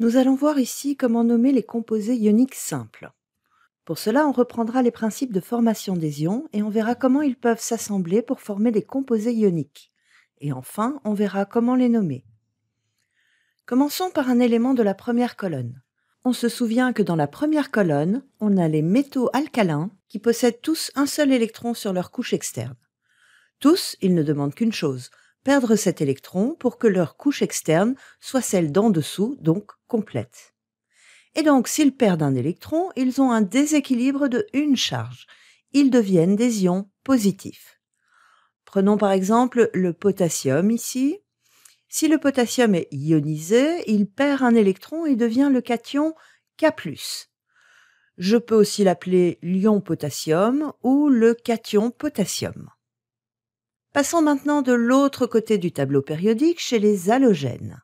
Nous allons voir ici comment nommer les composés ioniques simples. Pour cela, on reprendra les principes de formation des ions et on verra comment ils peuvent s'assembler pour former des composés ioniques. Et enfin, on verra comment les nommer. Commençons par un élément de la première colonne. On se souvient que dans la première colonne, on a les métaux alcalins qui possèdent tous un seul électron sur leur couche externe. Tous, ils ne demandent qu'une chose, perdre cet électron pour que leur couche externe soit celle d'en dessous, donc complète. Et donc, s'ils perdent un électron, ils ont un déséquilibre de une charge. Ils deviennent des ions positifs. Prenons par exemple le potassium ici. Si le potassium est ionisé, il perd un électron et devient le cation K+. Je peux aussi l'appeler l'ion potassium ou le cation potassium. Passons maintenant de l'autre côté du tableau périodique chez les halogènes.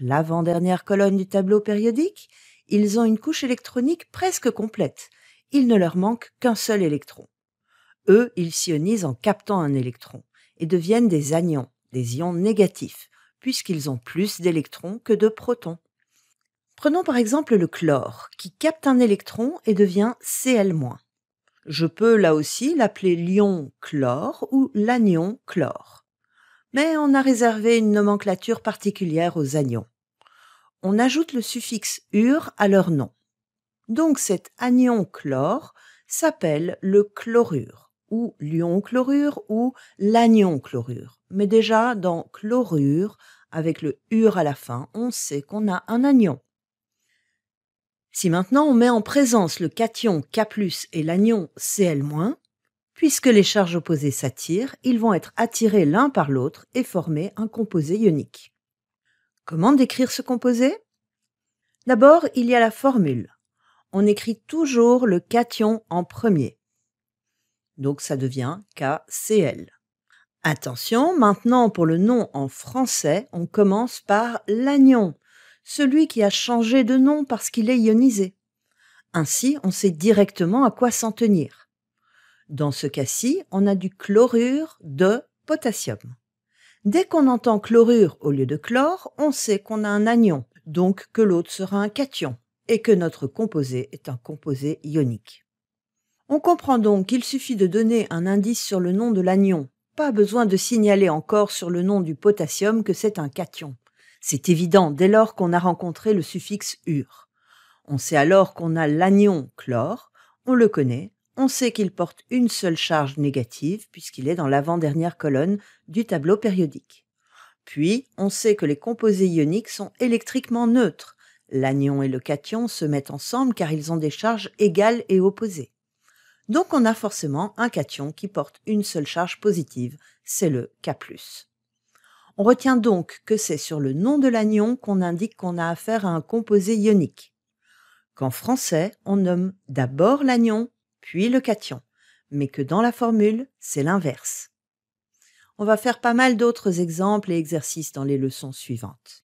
L'avant-dernière colonne du tableau périodique, ils ont une couche électronique presque complète. Il ne leur manque qu'un seul électron. Eux, ils s'ionisent en captant un électron et deviennent des anions, des ions négatifs, puisqu'ils ont plus d'électrons que de protons. Prenons par exemple le chlore, qui capte un électron et devient Cl-. Je peux là aussi l'appeler lion chlore ou l'agnon chlore. Mais on a réservé une nomenclature particulière aux agnons. On ajoute le suffixe ur à leur nom. Donc cet agnon chlore s'appelle le chlorure ou lion chlorure ou l'agnon chlorure. Mais déjà dans chlorure, avec le ur à la fin, on sait qu'on a un agnon. Si maintenant on met en présence le cation K+, et l'anion Cl-, puisque les charges opposées s'attirent, ils vont être attirés l'un par l'autre et former un composé ionique. Comment décrire ce composé D'abord, il y a la formule. On écrit toujours le cation en premier. Donc ça devient KCl. Attention, maintenant pour le nom en français, on commence par l'anion, celui qui a changé de nom parce qu'il est ionisé. Ainsi, on sait directement à quoi s'en tenir. Dans ce cas-ci, on a du chlorure de potassium. Dès qu'on entend chlorure au lieu de chlore, on sait qu'on a un anion, donc que l'autre sera un cation, et que notre composé est un composé ionique. On comprend donc qu'il suffit de donner un indice sur le nom de l'anion, pas besoin de signaler encore sur le nom du potassium que c'est un cation, c'est évident dès lors qu'on a rencontré le suffixe ur. On sait alors qu'on a l'anion chlore, on le connaît, on sait qu'il porte une seule charge négative puisqu'il est dans l'avant-dernière colonne du tableau périodique. Puis, on sait que les composés ioniques sont électriquement neutres. L'anion et le cation se mettent ensemble car ils ont des charges égales et opposées. Donc on a forcément un cation qui porte une seule charge positive, c'est le K+. On retient donc que c'est sur le nom de l'anion qu'on indique qu'on a affaire à un composé ionique. Qu'en français, on nomme d'abord l'anion, puis le cation, mais que dans la formule, c'est l'inverse. On va faire pas mal d'autres exemples et exercices dans les leçons suivantes.